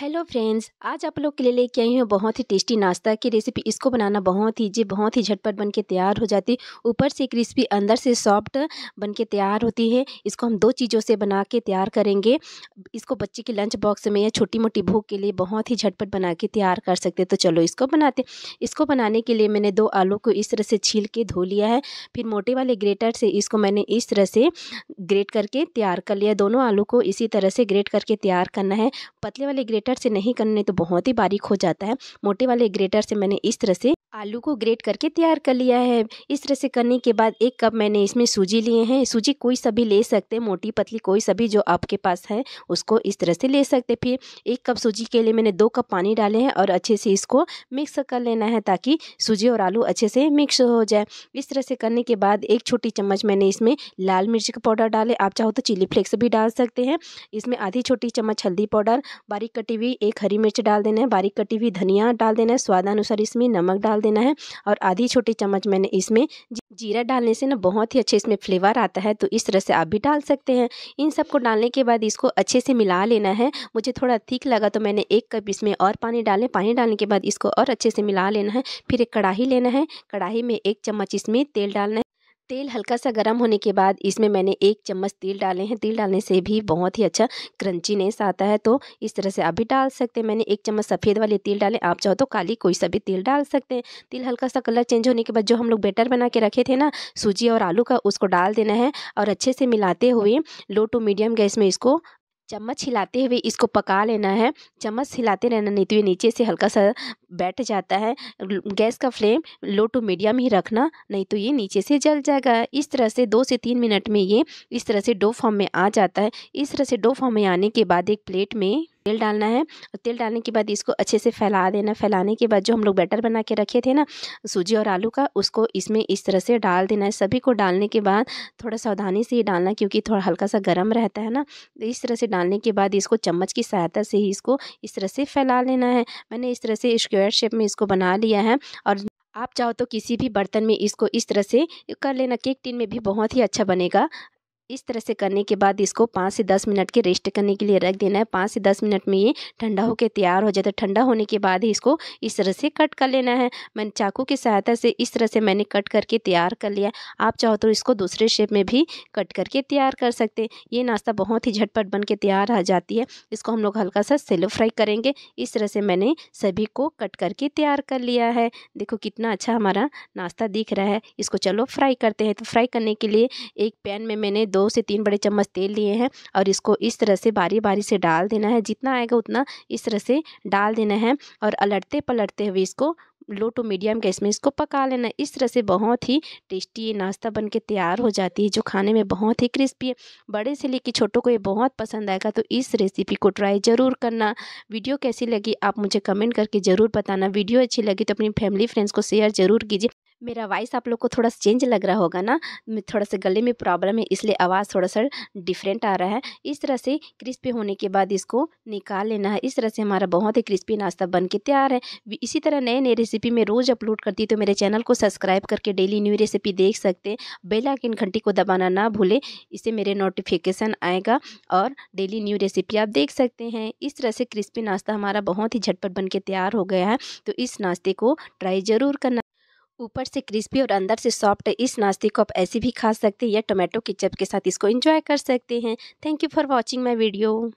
hello friends आज आप लोग के लिए लेके आई हूँ बहुत ही टेस्टी नाश्ता की रेसिपी इसको बनाना बहुत ही जी बहुत ही झटपट बन के तैयार हो जाती ऊपर से क्रिस्पी अंदर से सॉफ्ट बन के तैयार होती है इसको हम दो चीज़ों से बना के तैयार करेंगे इसको बच्चे के लंच बॉक्स में या छोटी मोटी भूख के लिए बहुत ही झटपट बना के तैयार कर सकते तो चलो इसको बनाते इसको बनाने के लिए मैंने दो आलू को इस तरह से छील के धो लिया है फिर मोटे वाले ग्रेटर से इसको मैंने इस तरह से ग्रेट करके तैयार कर लिया दोनों आलू को इसी तरह से ग्रेट करके तैयार करना है पतले वाले ग्रेटर ग्रेटर से नहीं करने तो बहुत ही बारीक हो जाता है मोटे वाले ग्रेटर से मैंने इस तरह से आलू को ग्रेट करके तैयार कर लिया है इस तरह से करने के बाद एक कप मैंने इसमें सूजी लिए हैं सूजी कोई सभी ले सकते हैं मोटी पतली कोई सभी जो आपके पास है उसको इस तरह से ले सकते फिर एक कप सूजी के लिए मैंने दो कप पानी डाले हैं और अच्छे से इसको मिक्स कर लेना है ताकि सूजी और आलू अच्छे से मिक्स हो जाए इस तरह से करने के बाद एक छोटी चम्मच मैंने इसमें लाल मिर्च का पाउडर डाले आप चाहो तो चिली फ्लेक्स भी डाल सकते हैं इसमें आधी छोटी चम्मच हल्दी पाउडर बारीक कटी हुई एक हरी मिर्च डाल देना है बारीक कटी हुई धनिया डाल देना है स्वादानुसार इसमें नमक डाल देना है और आधी छोटी चम्मच मैंने इसमें जीरा डालने से ना बहुत ही अच्छे इसमें फ्लेवर आता है तो इस तरह से आप भी डाल सकते हैं इन सबको डालने के बाद इसको अच्छे से मिला लेना है मुझे थोड़ा ठीक लगा तो मैंने एक कप इसमें और पानी डाले पानी डालने के बाद इसको और अच्छे से मिला लेना है फिर एक कढ़ाही लेना है कढ़ाई में एक चम्मच इसमें तेल डालना है तेल हल्का सा गर्म होने के बाद इसमें मैंने एक चम्मच तिल डाले हैं तिल डालने से भी बहुत ही अच्छा क्रंचीनेस आता है तो इस तरह से आप भी डाल सकते हैं मैंने एक चम्मच सफ़ेद वाले तिल डाले आप चाहो तो काली कोई सा भी तेल डाल सकते हैं तिल हल्का सा कलर चेंज होने के बाद जो हम लोग बेटर बना के रखे थे ना सूजी और आलू का उसको डाल देना है और अच्छे से मिलाते हुए लो टू मीडियम गैस में इसको चम्मच हिलाते हुए इसको पका लेना है चम्मच हिलाते रहना नहीं तो ये नीचे से हल्का सा बैठ जाता है गैस का फ्लेम लो टू मीडियम ही रखना नहीं तो ये नीचे से जल जाएगा इस तरह से दो से तीन मिनट में ये इस तरह से डो फॉर्म में आ जाता है इस तरह से डो फॉर्म में आने के बाद एक प्लेट में तेल डालना है और तेल डालने के बाद इसको अच्छे से फैला देना फैलाने के बाद जो हम लोग बैटर बना के रखे थे ना सूजी और आलू का उसको इसमें इस तरह से डाल देना है सभी को डालने के बाद थोड़ा सावधानी से ही डालना क्योंकि थोड़ा हल्का सा गर्म रहता है ना तो इस तरह से डालने के बाद इसको चम्मच की सहायता से ही इसको इस तरह से फैला लेना है मैंने इस तरह से स्क्वायर शेप में इसको बना लिया है और आप चाहो तो किसी भी बर्तन में इसको इस तरह से कर लेना केक टिन में भी बहुत ही अच्छा बनेगा इस तरह से करने के बाद इसको पाँच से दस मिनट के रेस्ट करने के लिए रख देना है पाँच से दस मिनट में ये ठंडा होकर तैयार हो जाता तो है ठंडा होने के बाद ही इसको इस तरह से कट कर लेना है मैंने चाकू की सहायता से इस तरह से मैंने कट करके तैयार कर लिया आप चाहो तो इसको दूसरे शेप में भी कट करके तैयार कर सकते हैं ये नाश्ता बहुत ही झटपट बन के तैयार आ जाती है इसको हम लोग हल्का सा सेलो फ्राई करेंगे इस तरह से मैंने सभी को कट करके तैयार कर लिया है देखो कितना अच्छा हमारा नाश्ता दिख रहा है इसको चलो फ्राई करते हैं तो फ्राई करने के लिए एक पैन में मैंने दो दो से तीन बड़े चम्मच तेल लिए हैं और इसको इस तरह से बारी बारी से डाल देना है जितना आएगा उतना इस तरह से डाल देना है और अलटते पलटते हुए इसको लो टू मीडियम गैस में इसको पका लेना इस तरह से बहुत ही टेस्टी ये नाश्ता बन के तैयार हो जाती है जो खाने में बहुत ही क्रिस्पी है बड़े से लेके छोटों को ये बहुत पसंद आएगा तो इस रेसिपी को ट्राई ज़रूर करना वीडियो कैसी लगी आप मुझे कमेंट करके ज़रूर बताना वीडियो अच्छी लगी तो अपनी फैमिली फ्रेंड्स को शेयर ज़रूर कीजिए मेरा वॉइस आप लोग को थोड़ा चेंज लग रहा होगा ना थोड़ा सा गले में प्रॉब्लम है इसलिए आवाज़ थोड़ा सा डिफरेंट आ रहा है इस तरह से क्रिस्पी होने के बाद इसको निकाल लेना है इस तरह से हमारा बहुत ही क्रिस्पी नाश्ता बन के तैयार है इसी तरह नए नए रेसिपी मैं रोज़ अपलोड करती तो मेरे चैनल को सब्सक्राइब करके डेली न्यू रेसिपी देख सकते हैं किन घंटी को दबाना ना भूलें इससे मेरे नोटिफिकेशन आएगा और डेली न्यू रेसिपी आप देख सकते हैं इस तरह से क्रिस्पी नाश्ता हमारा बहुत ही झटपट बन के तैयार हो गया है तो इस नाश्ते को ट्राई ज़रूर करना ऊपर से क्रिस्पी और अंदर से सॉफ्ट इस नाश्ते को आप ऐसे भी खा सकते हैं या टोमेटो केचप के साथ इसको एंजॉय कर सकते हैं thank you for watching my video